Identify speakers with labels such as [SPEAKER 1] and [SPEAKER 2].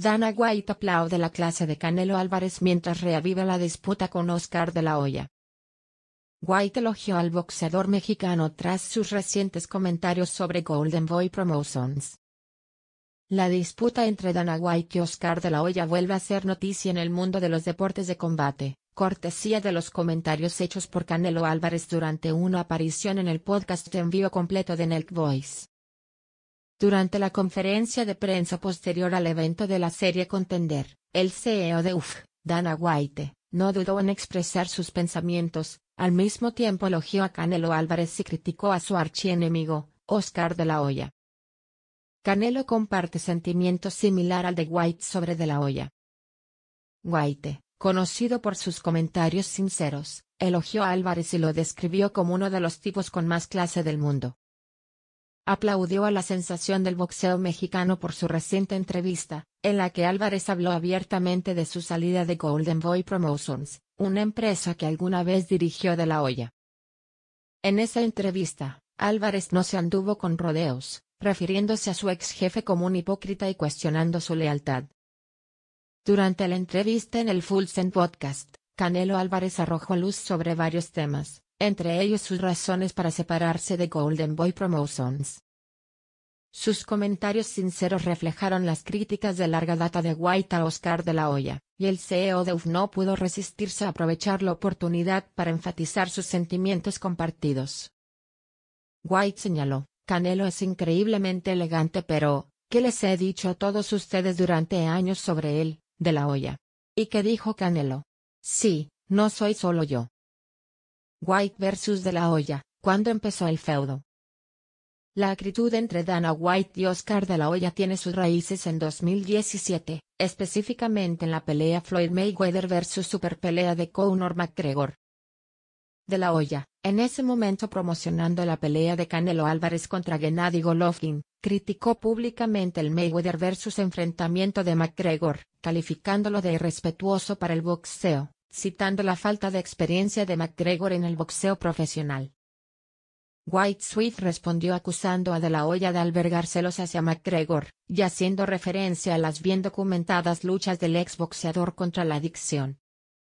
[SPEAKER 1] Dana White aplaude la clase de Canelo Álvarez mientras reaviva la disputa con Oscar de la Hoya. White elogió al boxeador mexicano tras sus recientes comentarios sobre Golden Boy Promotions. La disputa entre Dana White y Oscar de la Hoya vuelve a ser noticia en el mundo de los deportes de combate, cortesía de los comentarios hechos por Canelo Álvarez durante una aparición en el podcast de envío completo de Nelk Voice. Durante la conferencia de prensa posterior al evento de la serie Contender, el CEO de UF, Dana White, no dudó en expresar sus pensamientos, al mismo tiempo elogió a Canelo Álvarez y criticó a su archienemigo, Oscar de la Hoya. Canelo comparte sentimientos similar al de White sobre de la Hoya. White, conocido por sus comentarios sinceros, elogió a Álvarez y lo describió como uno de los tipos con más clase del mundo aplaudió a la sensación del boxeo mexicano por su reciente entrevista, en la que Álvarez habló abiertamente de su salida de Golden Boy Promotions, una empresa que alguna vez dirigió de la olla. En esa entrevista, Álvarez no se anduvo con rodeos, refiriéndose a su ex jefe como un hipócrita y cuestionando su lealtad. Durante la entrevista en el Full Send Podcast, Canelo Álvarez arrojó luz sobre varios temas, entre ellos sus razones para separarse de Golden Boy Promotions, sus comentarios sinceros reflejaron las críticas de larga data de White a Oscar de la Hoya, y el CEO de UF no pudo resistirse a aprovechar la oportunidad para enfatizar sus sentimientos compartidos. White señaló, Canelo es increíblemente elegante pero, ¿qué les he dicho a todos ustedes durante años sobre él, de la Hoya? ¿Y qué dijo Canelo? Sí, no soy solo yo. White versus de la Hoya, ¿cuándo empezó el feudo? La acritud entre Dana White y Oscar de la Hoya tiene sus raíces en 2017, específicamente en la pelea Floyd Mayweather vs Superpelea de Conor McGregor. De la Hoya, en ese momento promocionando la pelea de Canelo Álvarez contra Gennady Golovkin, criticó públicamente el Mayweather versus enfrentamiento de McGregor, calificándolo de irrespetuoso para el boxeo, citando la falta de experiencia de McGregor en el boxeo profesional. White Swift respondió acusando a De la Hoya de albergar celos hacia McGregor, y haciendo referencia a las bien documentadas luchas del exboxeador contra la adicción.